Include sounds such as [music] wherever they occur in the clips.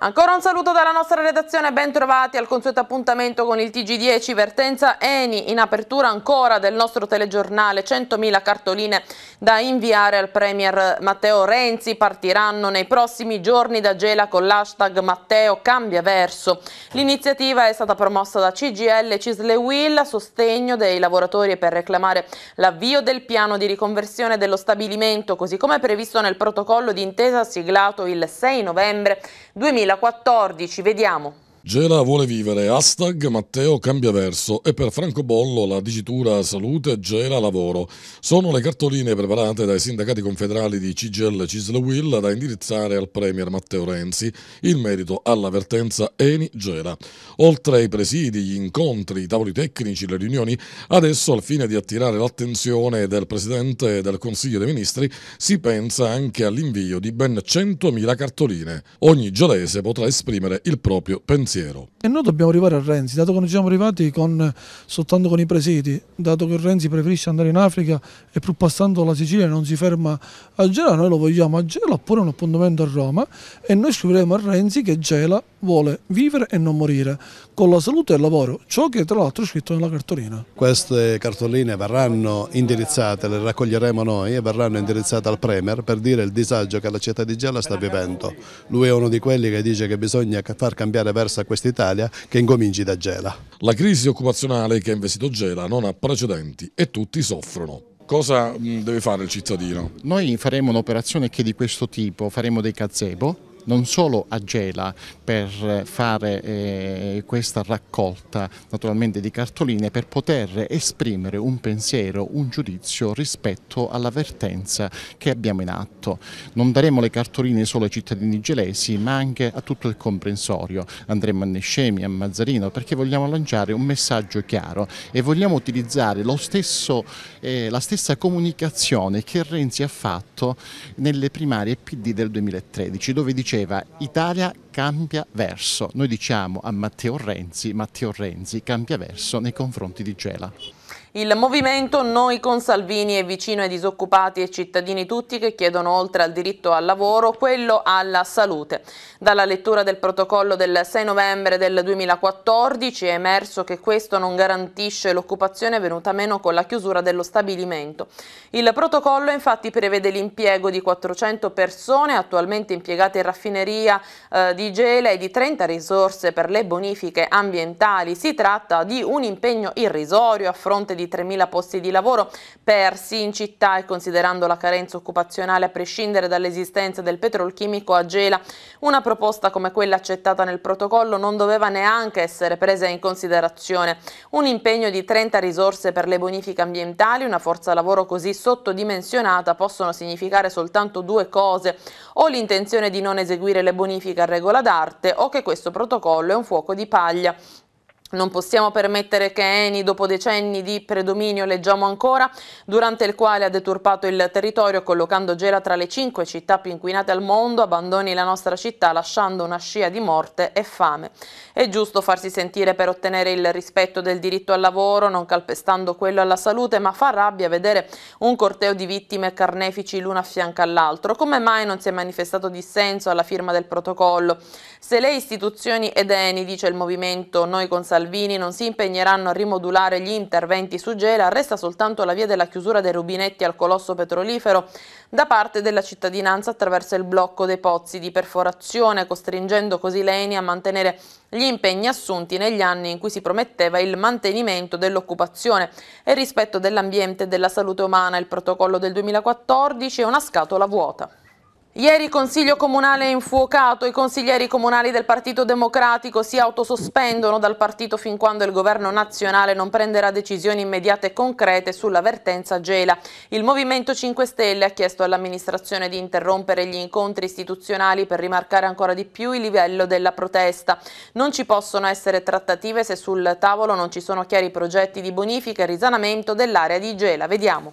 Ancora un saluto dalla nostra redazione, bentrovati al consueto appuntamento con il TG10 Vertenza Eni, in apertura ancora del nostro telegiornale, 100.000 cartoline da inviare al Premier Matteo Renzi, partiranno nei prossimi giorni da Gela con l'hashtag Matteo Cambia Verso. L'iniziativa è stata promossa da CGL Cisle Will a sostegno dei lavoratori per reclamare l'avvio del piano di riconversione dello stabilimento, così come previsto nel protocollo d'intesa siglato il 6 novembre 2020. 2014, vediamo. Gela vuole vivere, hashtag Matteo cambia verso e per Francobollo la dicitura salute, Gela lavoro. Sono le cartoline preparate dai sindacati confederali di CGL Cislewill da indirizzare al Premier Matteo Renzi in merito all'avvertenza Eni Gela. Oltre ai presidi, gli incontri, i tavoli tecnici, le riunioni, adesso al fine di attirare l'attenzione del Presidente del Consiglio dei Ministri si pensa anche all'invio di ben 100.000 cartoline. Ogni gelese potrà esprimere il proprio pensiero pensiero. E noi dobbiamo arrivare a Renzi, dato che non ci siamo arrivati con, soltanto con i presidi, dato che Renzi preferisce andare in Africa e pur passando la Sicilia non si ferma a Gela, noi lo vogliamo a Gela oppure un appuntamento a Roma e noi scriveremo a Renzi che Gela vuole vivere e non morire con la salute e il lavoro, ciò che tra l'altro è scritto nella cartolina. Queste cartoline verranno indirizzate, le raccoglieremo noi e verranno indirizzate al Premier per dire il disagio che la città di Gela sta vivendo. Lui è uno di quelli che dice che bisogna far cambiare verso interessa a quest'Italia che incominci da Gela. La crisi occupazionale che ha investito Gela non ha precedenti e tutti soffrono cosa deve fare il cittadino? Noi faremo un'operazione che di questo tipo, faremo dei gazebo non solo a Gela per eh, fare eh, questa raccolta naturalmente di cartoline per poter esprimere un pensiero, un giudizio rispetto all'avvertenza che abbiamo in atto. Non daremo le cartoline solo ai cittadini gelesi ma anche a tutto il comprensorio, andremo a Nescemi, a Mazzarino perché vogliamo lanciare un messaggio chiaro e vogliamo utilizzare stesso, eh, la stessa comunicazione che Renzi ha fatto nelle primarie PD del 2013 dove diceva diceva Italia cambia verso, noi diciamo a Matteo Renzi, Matteo Renzi cambia verso nei confronti di Gela. Il movimento Noi con Salvini è vicino ai disoccupati e cittadini tutti che chiedono oltre al diritto al lavoro quello alla salute. Dalla lettura del protocollo del 6 novembre del 2014 è emerso che questo non garantisce l'occupazione venuta meno con la chiusura dello stabilimento. Il protocollo infatti prevede l'impiego di 400 persone attualmente impiegate in raffineria eh, di Gela e di 30 risorse per le bonifiche ambientali. Si tratta di un impegno irrisorio a fronte di 3.000 posti di lavoro persi in città e considerando la carenza occupazionale a prescindere dall'esistenza del petrolchimico a Gela, una proposta come quella accettata nel protocollo non doveva neanche essere presa in considerazione. Un impegno di 30 risorse per le bonifiche ambientali, una forza lavoro così sottodimensionata possono significare soltanto due cose, o l'intenzione di non eseguire le bonifiche a regola d'arte o che questo protocollo è un fuoco di paglia. Non possiamo permettere che Eni, dopo decenni di predominio, leggiamo ancora, durante il quale ha deturpato il territorio collocando Gela tra le cinque città più inquinate al mondo, abbandoni la nostra città lasciando una scia di morte e fame. È giusto farsi sentire per ottenere il rispetto del diritto al lavoro, non calpestando quello alla salute, ma fa rabbia vedere un corteo di vittime carnefici l'una a fianco all'altro. Come mai non si è manifestato dissenso alla firma del protocollo? Se le istituzioni ed Eni, dice il movimento Noi Conservatori, Salvini non si impegneranno a rimodulare gli interventi su Gela, resta soltanto la via della chiusura dei rubinetti al colosso petrolifero da parte della cittadinanza attraverso il blocco dei pozzi di perforazione, costringendo così l'ENI a mantenere gli impegni assunti negli anni in cui si prometteva il mantenimento dell'occupazione e rispetto dell'ambiente e della salute umana, il protocollo del 2014 e una scatola vuota. Ieri Consiglio Comunale infuocato, i consiglieri comunali del Partito Democratico si autosospendono dal partito fin quando il governo nazionale non prenderà decisioni immediate e concrete sull'avvertenza Gela. Il Movimento 5 Stelle ha chiesto all'amministrazione di interrompere gli incontri istituzionali per rimarcare ancora di più il livello della protesta. Non ci possono essere trattative se sul tavolo non ci sono chiari progetti di bonifica e risanamento dell'area di Gela. Vediamo.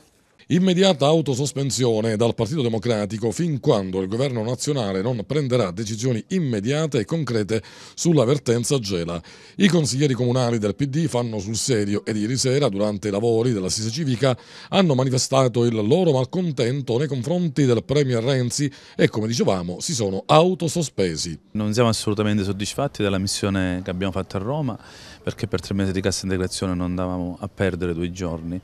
Immediata autosospensione dal Partito Democratico fin quando il governo nazionale non prenderà decisioni immediate e concrete sulla vertenza Gela. I consiglieri comunali del PD fanno sul serio e ieri sera, durante i lavori dell'assise civica, hanno manifestato il loro malcontento nei confronti del Premier Renzi e, come dicevamo, si sono autosospesi. Non siamo assolutamente soddisfatti della missione che abbiamo fatto a Roma perché per tre mesi di cassa integrazione non andavamo a perdere due giorni.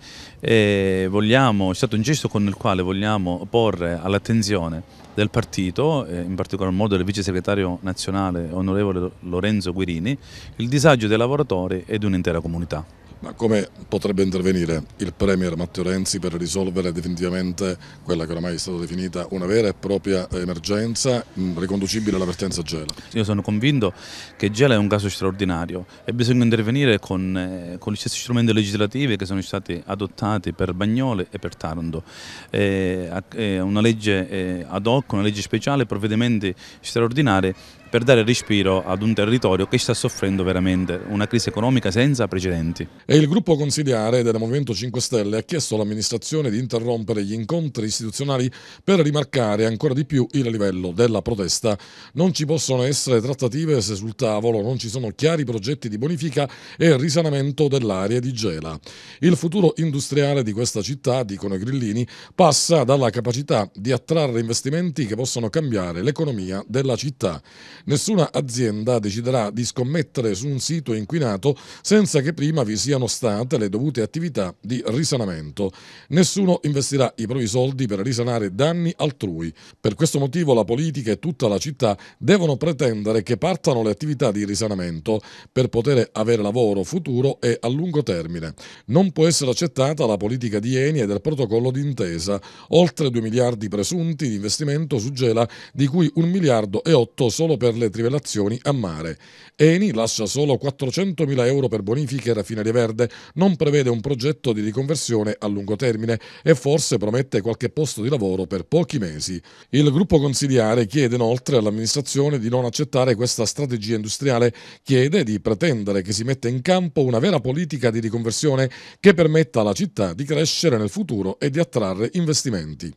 Vogliamo, è stato un gesto con il quale vogliamo porre all'attenzione del partito, in particolar modo del vice segretario nazionale onorevole Lorenzo Guirini, il disagio dei lavoratori e di un'intera comunità. Ma come potrebbe intervenire il Premier Matteo Renzi per risolvere definitivamente quella che oramai è stata definita una vera e propria emergenza mm, riconducibile alla vertenza Gela? Io sono convinto che Gela è un caso straordinario e bisogna intervenire con, eh, con gli stessi strumenti legislativi che sono stati adottati per Bagnole e per Taranto. È eh, eh, una legge ad hoc, una legge speciale, provvedimenti straordinari per dare respiro ad un territorio che sta soffrendo veramente una crisi economica senza precedenti. E il gruppo consigliare del Movimento 5 Stelle ha chiesto all'amministrazione di interrompere gli incontri istituzionali per rimarcare ancora di più il livello della protesta. Non ci possono essere trattative se sul tavolo non ci sono chiari progetti di bonifica e risanamento dell'area di Gela. Il futuro industriale di questa città, dicono i grillini, passa dalla capacità di attrarre investimenti che possono cambiare l'economia della città. Nessuna azienda deciderà di scommettere su un sito inquinato senza che prima vi siano state le dovute attività di risanamento. Nessuno investirà i propri soldi per risanare danni altrui. Per questo motivo la politica e tutta la città devono pretendere che partano le attività di risanamento per poter avere lavoro futuro e a lungo termine. Non può essere accettata la politica di Eni e del protocollo d'intesa. Oltre 2 miliardi presunti di investimento su Gela, di cui 1 miliardo e 8 solo per per le trivelazioni a mare. Eni lascia solo 400.000 euro per bonifiche e raffinerie verde, non prevede un progetto di riconversione a lungo termine e forse promette qualche posto di lavoro per pochi mesi. Il gruppo consigliare chiede inoltre all'amministrazione di non accettare questa strategia industriale, chiede di pretendere che si metta in campo una vera politica di riconversione che permetta alla città di crescere nel futuro e di attrarre investimenti.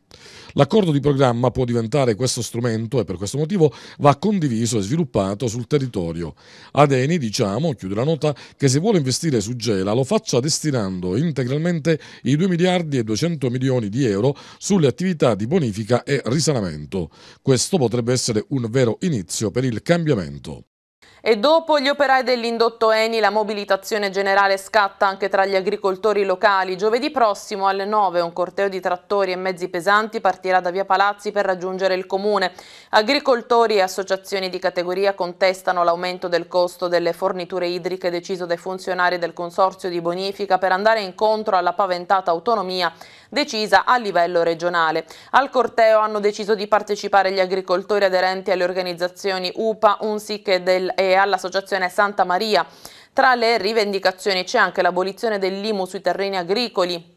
L'accordo di programma può diventare questo strumento e per questo motivo va condiviso e sviluppato sul territorio. Adeni, diciamo, chiude la nota, che se vuole investire su Gela lo faccia destinando integralmente i 2 miliardi e 200 milioni di euro sulle attività di bonifica e risanamento. Questo potrebbe essere un vero inizio per il cambiamento. E dopo gli operai dell'indotto Eni la mobilitazione generale scatta anche tra gli agricoltori locali. Giovedì prossimo alle 9 un corteo di trattori e mezzi pesanti partirà da Via Palazzi per raggiungere il comune. Agricoltori e associazioni di categoria contestano l'aumento del costo delle forniture idriche deciso dai funzionari del Consorzio di Bonifica per andare incontro alla paventata autonomia decisa a livello regionale. Al corteo hanno deciso di partecipare gli agricoltori aderenti alle organizzazioni UPA, UNSIC e del EA all'Associazione Santa Maria. Tra le rivendicazioni c'è anche l'abolizione dell'IMU sui terreni agricoli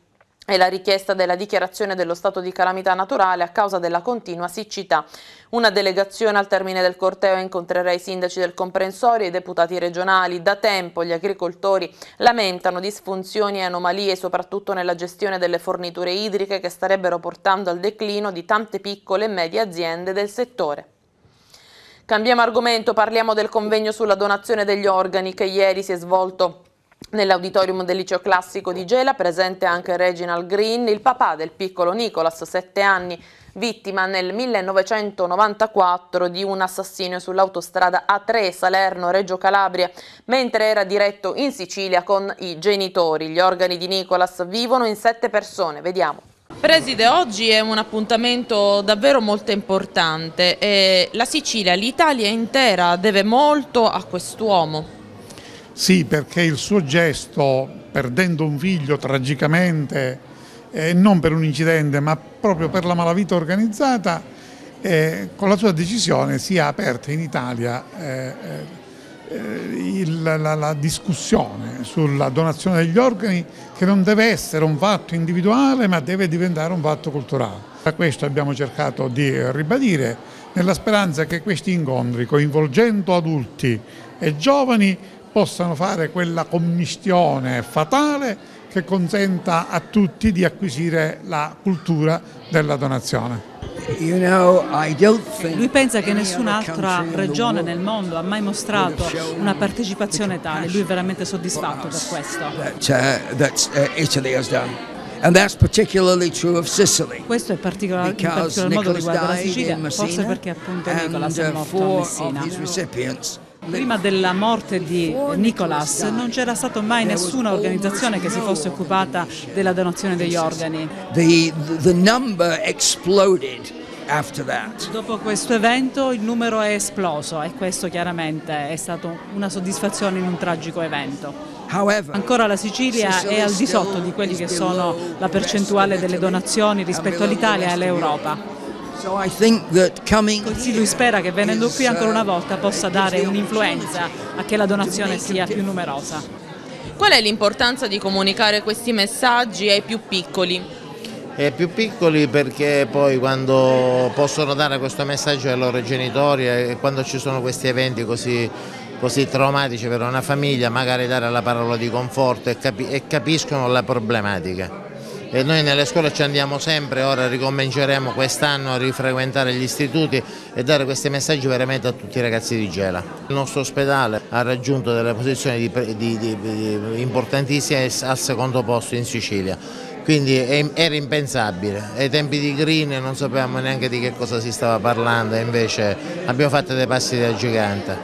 e la richiesta della dichiarazione dello stato di calamità naturale a causa della continua siccità. Una delegazione al termine del corteo incontrerà i sindaci del comprensorio e i deputati regionali. Da tempo gli agricoltori lamentano disfunzioni e anomalie soprattutto nella gestione delle forniture idriche che starebbero portando al declino di tante piccole e medie aziende del settore. Cambiamo argomento, parliamo del convegno sulla donazione degli organi che ieri si è svolto Nell'auditorium del liceo classico di Gela presente anche Reginald Green, il papà del piccolo Nicolas, 7 anni, vittima nel 1994 di un assassinio sull'autostrada A3 Salerno-Reggio Calabria, mentre era diretto in Sicilia con i genitori. Gli organi di Nicolas vivono in sette persone, vediamo. Preside, oggi è un appuntamento davvero molto importante. Eh, la Sicilia, l'Italia intera deve molto a quest'uomo. Sì, perché il suo gesto, perdendo un figlio tragicamente, eh, non per un incidente ma proprio per la malavita organizzata, eh, con la sua decisione si è aperta in Italia eh, eh, eh, il, la, la, discussione sulla donazione degli organi che non deve essere un fatto individuale ma deve diventare un fatto culturale. A questo abbiamo cercato di ribadire nella speranza che questi incontri coinvolgendo adulti e giovani possano fare quella commistione fatale che consenta a tutti di acquisire la cultura della donazione. Lui pensa che nessun'altra regione nel mondo ha mai mostrato una partecipazione tale, lui è veramente soddisfatto per questo. Uh, uh, questo è particolar, in particolar modo riguardo la Sicilia, forse perché appunto Nicolas è uh, morto a Messina. Prima della morte di Nicolas non c'era stata mai nessuna organizzazione che si fosse occupata della donazione degli organi. The, the number exploded. Dopo questo evento il numero è esploso e questo chiaramente è stato una soddisfazione in un tragico evento. Ancora la Sicilia è al di sotto di quelli che sono la percentuale delle donazioni rispetto all'Italia e all'Europa. Così lui spera che venendo qui ancora una volta uh, possa dare un'influenza a che la donazione sia più numerosa. Qual è l'importanza di comunicare questi messaggi ai più piccoli? e più piccoli perché poi quando possono dare questo messaggio ai loro genitori e quando ci sono questi eventi così, così traumatici per una famiglia magari dare la parola di conforto e, capi e capiscono la problematica. E noi nelle scuole ci andiamo sempre, ora ricominceremo quest'anno a rifrequentare gli istituti e dare questi messaggi veramente a tutti i ragazzi di Gela. Il nostro ospedale ha raggiunto delle posizioni di, di, di, importantissime al secondo posto in Sicilia quindi era impensabile. Ai tempi di Green non sapevamo neanche di che cosa si stava parlando e invece abbiamo fatto dei passi da gigante.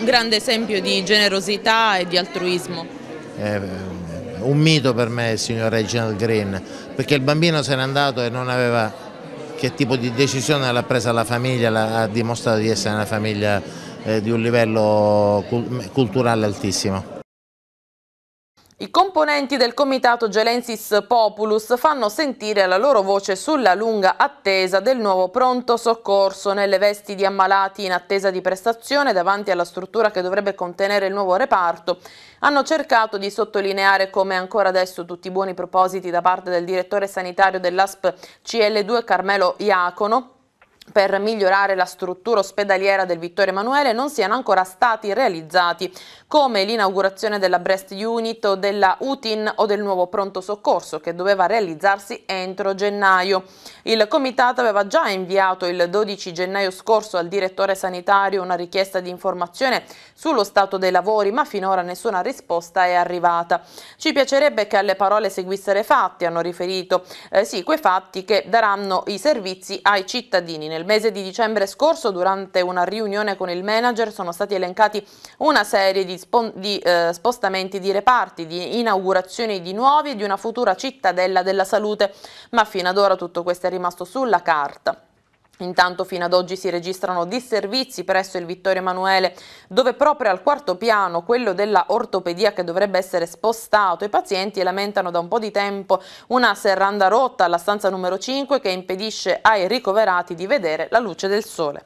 Un grande esempio di generosità e di altruismo. Eh, eh un mito per me il signor Reginald Green, perché il bambino se n'è andato e non aveva che tipo di decisione l'ha presa la famiglia, ha dimostrato di essere una famiglia eh, di un livello culturale altissimo. I componenti del comitato Gelensis Populus fanno sentire la loro voce sulla lunga attesa del nuovo pronto soccorso nelle vesti di ammalati in attesa di prestazione davanti alla struttura che dovrebbe contenere il nuovo reparto. Hanno cercato di sottolineare come ancora adesso tutti i buoni propositi da parte del direttore sanitario dell'ASP CL2 Carmelo Iacono per migliorare la struttura ospedaliera del Vittorio Emanuele non siano ancora stati realizzati, come l'inaugurazione della Breast Unit o della UTIN o del nuovo pronto soccorso che doveva realizzarsi entro gennaio. Il Comitato aveva già inviato il 12 gennaio scorso al direttore sanitario una richiesta di informazione sullo stato dei lavori, ma finora nessuna risposta è arrivata. Ci piacerebbe che alle parole seguissero i fatti, hanno riferito eh, sì, quei fatti che daranno i servizi ai cittadini nel nel mese di dicembre scorso, durante una riunione con il manager, sono stati elencati una serie di, di eh, spostamenti di reparti, di inaugurazioni di nuovi e di una futura cittadella della salute, ma fino ad ora tutto questo è rimasto sulla carta. Intanto fino ad oggi si registrano disservizi presso il Vittorio Emanuele dove proprio al quarto piano, quello della ortopedia che dovrebbe essere spostato, i pazienti lamentano da un po' di tempo una serranda rotta alla stanza numero 5 che impedisce ai ricoverati di vedere la luce del sole.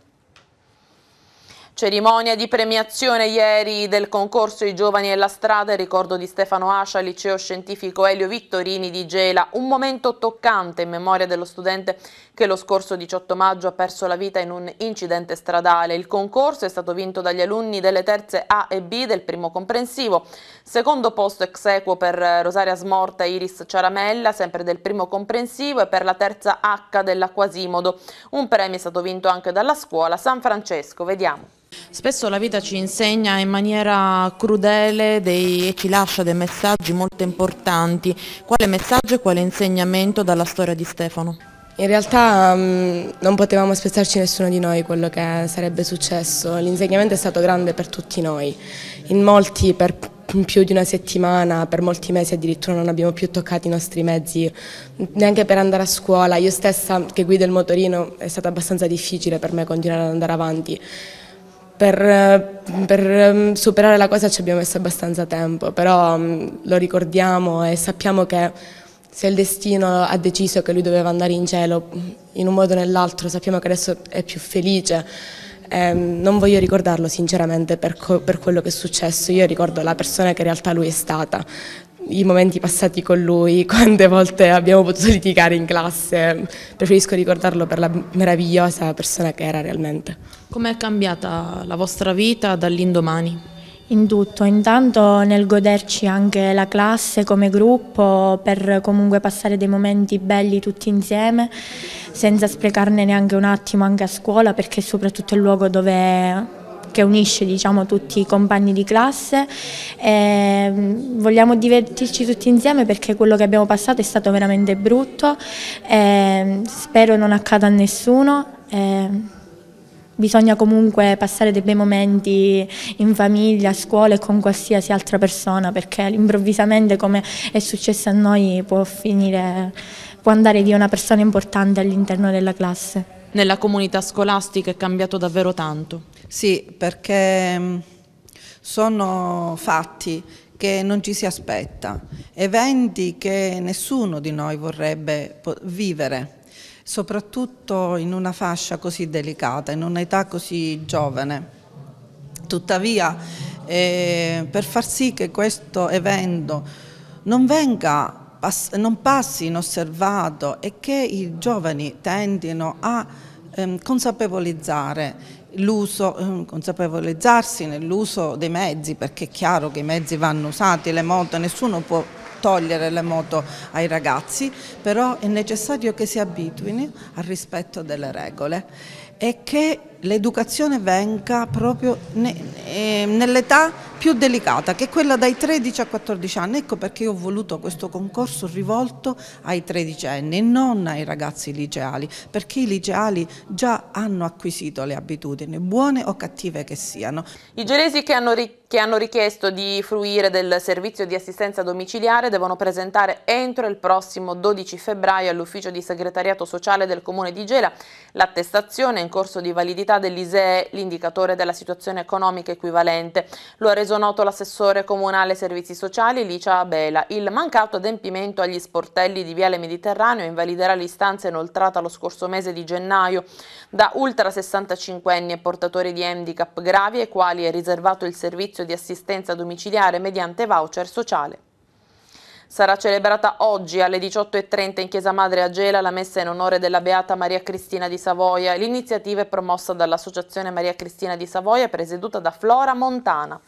Cerimonia di premiazione ieri del concorso I giovani e la strada, ricordo di Stefano Ascia, liceo scientifico Elio Vittorini di Gela, un momento toccante in memoria dello studente che lo scorso 18 maggio ha perso la vita in un incidente stradale. Il concorso è stato vinto dagli alunni delle terze A e B del primo comprensivo. Secondo posto ex equo per eh, Rosaria Smorta e Iris Ciaramella, sempre del primo comprensivo, e per la terza H della Quasimodo. Un premio è stato vinto anche dalla scuola San Francesco. Vediamo. Spesso la vita ci insegna in maniera crudele dei, e ci lascia dei messaggi molto importanti. Quale messaggio e quale insegnamento dalla storia di Stefano? In realtà mm, non potevamo aspettarci nessuno di noi quello che sarebbe successo. L'insegnamento è stato grande per tutti noi, in molti per più di una settimana, per molti mesi addirittura non abbiamo più toccato i nostri mezzi, neanche per andare a scuola. Io stessa che guido il motorino è stato abbastanza difficile per me continuare ad andare avanti. Per, eh, per, ehm, superare la cosa ci abbiamo messo abbastanza tempo, però mm, lo ricordiamo e sappiamo che se il destino ha deciso che lui doveva andare in cielo, in un modo o nell'altro, sappiamo che adesso è più felice eh, non voglio ricordarlo sinceramente per, per quello che è successo, io ricordo la persona che in realtà lui è stata, i momenti passati con lui, [laughs] quante volte abbiamo potuto litigare in classe, preferisco ricordarlo per la meravigliosa persona che era realmente. Com'è cambiata la vostra vita dall'indomani? In tutto, intanto nel goderci anche la classe come gruppo per comunque passare dei momenti belli tutti insieme senza sprecarne neanche un attimo anche a scuola perché è soprattutto il luogo dove che unisce diciamo, tutti i compagni di classe. E mm, vogliamo divertirci tutti insieme perché quello che abbiamo passato è stato veramente brutto. E mm, spero non accada a nessuno. E bisogna comunque passare dei bei momenti in famiglia, a scuola e con qualsiasi altra persona perché improvvisamente come è successo a noi può finire, può andare via una persona importante all'interno della classe. Nella comunità scolastica è cambiato davvero tanto. Sì, perché mm, sono fatti che non ci si aspetta, eventi che nessuno di noi vorrebbe vivere soprattutto in una fascia così delicata, in un'età così giovane. Tuttavia, eh, per far sì che questo evento non, venga, pass non passi inosservato e che i giovani tendino a ehm, consapevolizzare l'uso, ehm, consapevolizzarsi nell'uso dei mezzi, perché è chiaro che i mezzi vanno usati, le moto, nessuno può togliere le moto ai ragazzi, però è necessario che si abituino al rispetto delle regole e che l'educazione venga proprio eh, nell'età più delicata, che è quella dai 13 a 14 anni. Ecco perché io ho voluto questo concorso rivolto ai tredicenni e non ai ragazzi liceali, perché i liceali già hanno acquisito le abitudini, buone o cattive che siano. I gelesi che hanno, che hanno richiesto di fruire del servizio di assistenza domiciliare devono presentare entro il prossimo 12 febbraio all'ufficio di segretariato sociale del Comune di Gela l'attestazione in corso di validità dell'ISEE, l'indicatore della situazione economica equivalente. Lo ha reso reso noto l'assessore comunale servizi sociali Licia Abela. Il mancato adempimento agli sportelli di Viale Mediterraneo invaliderà l'istanza inoltrata lo scorso mese di gennaio da ultra 65 anni e portatori di handicap gravi ai quali è riservato il servizio di assistenza domiciliare mediante voucher sociale. Sarà celebrata oggi alle 18.30 in Chiesa Madre Agela la messa in onore della Beata Maria Cristina di Savoia. L'iniziativa è promossa dall'Associazione Maria Cristina di Savoia presieduta da Flora Montana.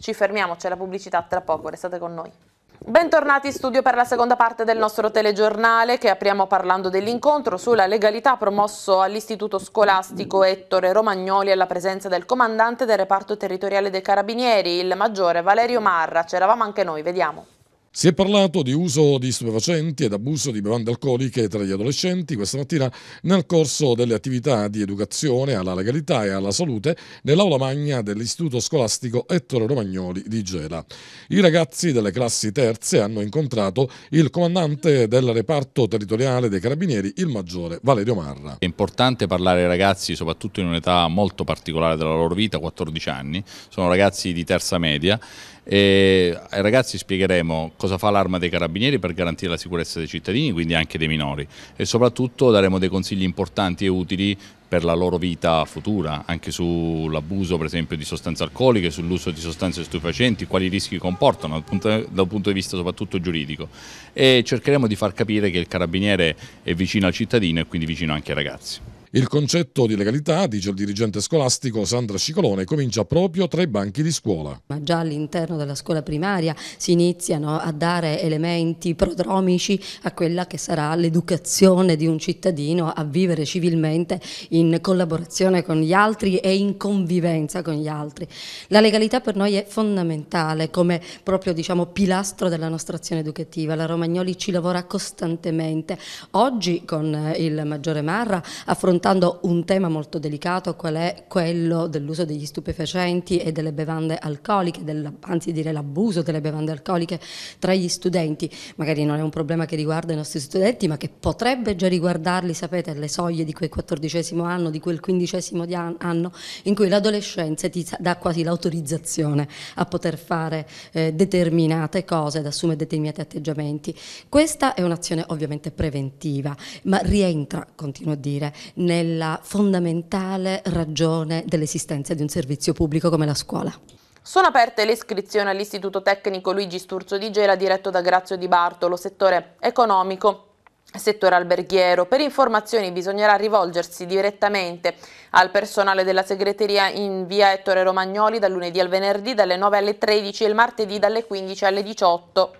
Ci fermiamo, c'è la pubblicità tra poco, restate con noi. Bentornati in studio per la seconda parte del nostro telegiornale che apriamo parlando dell'incontro sulla legalità promosso all'Istituto Scolastico Ettore Romagnoli alla presenza del comandante del reparto territoriale dei Carabinieri, il maggiore Valerio Marra. C'eravamo anche noi, vediamo. Si è parlato di uso di stupefacenti ed abuso di bevande alcoliche tra gli adolescenti questa mattina nel corso delle attività di educazione alla legalità e alla salute nell'aula magna dell'istituto scolastico Ettore Romagnoli di Gela. I ragazzi delle classi terze hanno incontrato il comandante del reparto territoriale dei carabinieri, il maggiore Valerio Marra. È importante parlare ai ragazzi soprattutto in un'età molto particolare della loro vita, 14 anni, sono ragazzi di terza media e ai eh, ragazzi spiegheremo cosa fa l'arma dei carabinieri per garantire la sicurezza dei cittadini, quindi anche dei minori e soprattutto daremo dei consigli importanti e utili per la loro vita futura, anche sull'abuso per esempio di sostanze alcoliche, sull'uso di sostanze stupefacenti, quali rischi comportano dal punto, dal punto, di vista soprattutto giuridico e cercheremo di far capire che il carabiniere è vicino al cittadino e quindi vicino anche ai ragazzi. Il concetto di legalità, dice il dirigente scolastico Sandra Scicolone, comincia proprio tra i banchi di scuola. Ma già all'interno della scuola primaria si iniziano a dare elementi prodromici a quella che sarà l'educazione di un cittadino a vivere civilmente in collaborazione con gli altri e in convivenza con gli altri. La legalità per noi è fondamentale come proprio diciamo, pilastro della nostra azione educativa. La Romagnoli ci lavora costantemente. Oggi con il Maggiore Marra affrontiamo affrontando un tema molto delicato qual è quello dell'uso degli stupefacenti e delle bevande alcoliche, del, anzi dire l'abuso delle bevande alcoliche tra gli studenti. Magari non è un problema che riguarda i nostri studenti, ma che potrebbe già riguardarli, sapete, alle soglie di quel quattordicesimo anno, di quel quindicesimo anno, in cui l'adolescenza ti dà quasi l'autorizzazione a poter fare eh, determinate cose, ad assumere determinati atteggiamenti. Questa è un'azione ovviamente preventiva, ma rientra, continuo a dire, nella fondamentale ragione dell'esistenza di un servizio pubblico come la scuola. Sono aperte le iscrizioni all'Istituto Tecnico Luigi Sturzo di Gela diretto da Grazio Di Bartolo, settore economico settore alberghiero. Per informazioni bisognerà rivolgersi direttamente al personale della segreteria in via Ettore Romagnoli dal lunedì al venerdì dalle 9 alle 13 e il martedì dalle 15 alle 18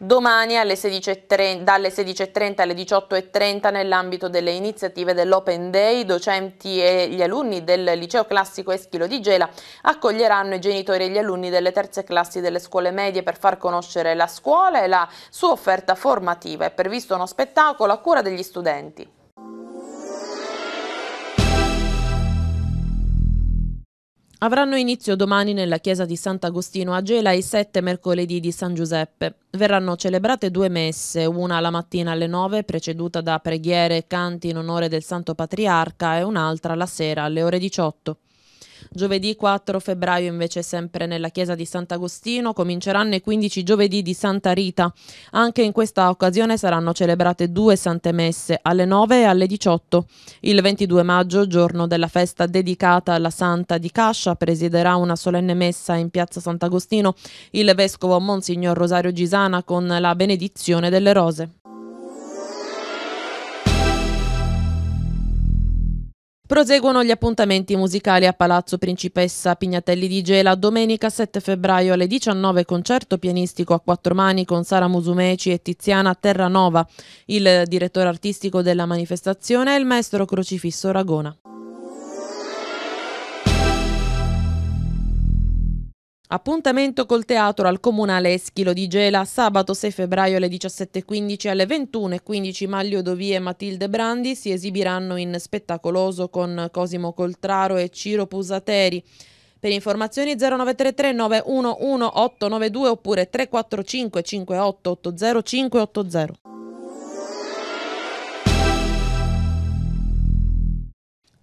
domani 16.30, dalle 16.30 alle 18.30 nell'ambito delle iniziative dell'Open Day. I docenti e gli alunni del liceo classico Eschilo di Gela accoglieranno i genitori e gli alunni delle terze classi delle scuole medie per far conoscere la scuola e la sua offerta formativa. È previsto uno spettacolo a cura degli studenti. Avranno inizio domani nella chiesa di Sant'Agostino a Gela i sette mercoledì di San Giuseppe. Verranno celebrate due messe, una la mattina alle nove preceduta da preghiere e canti in onore del Santo Patriarca e un'altra la sera alle ore 18. Giovedì 4 febbraio invece sempre nella chiesa di Sant'Agostino cominceranno i 15 giovedì di Santa Rita. Anche in questa occasione saranno celebrate due sante messe alle 9 e alle 18. Il 22 maggio, giorno della festa dedicata alla Santa di Cascia, presiderà una solenne messa in piazza Sant'Agostino il vescovo Monsignor Rosario Gisana con la benedizione delle rose. Proseguono gli appuntamenti musicali a Palazzo Principessa Pignatelli di Gela domenica 7 febbraio alle 19 concerto pianistico a quattro mani con Sara Musumeci e Tiziana Terranova. Il direttore artistico della manifestazione è il maestro Crocifisso Ragona. Appuntamento col teatro al Comunale Eschilo di Gela sabato 6 febbraio alle 17.15 alle 21.15 Maglio Dovie e Matilde Brandi si esibiranno in spettacoloso con Cosimo Coltraro e Ciro Pusateri. Per informazioni 0933 911 892 oppure 345 58 80580.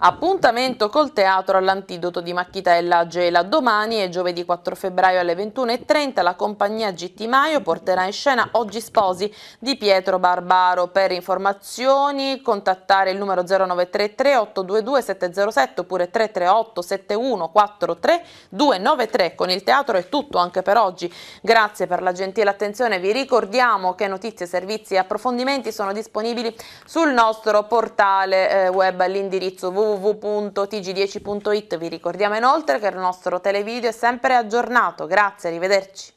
Appuntamento col teatro all'antidoto di Macchitella Gela. Domani e giovedì 4 febbraio alle 21.30 la compagnia GT Maio porterà in scena Oggi Sposi di Pietro Barbaro. Per informazioni contattare il numero 0933 822 707 oppure 338 7143 293. Con il teatro è tutto anche per oggi. Grazie per la gentile attenzione. Vi ricordiamo che notizie, servizi e approfondimenti sono disponibili sul nostro portale eh, web all'indirizzo www www.tg10.it. Vi ricordiamo inoltre che il nostro televideo è sempre aggiornato. Grazie, arrivederci.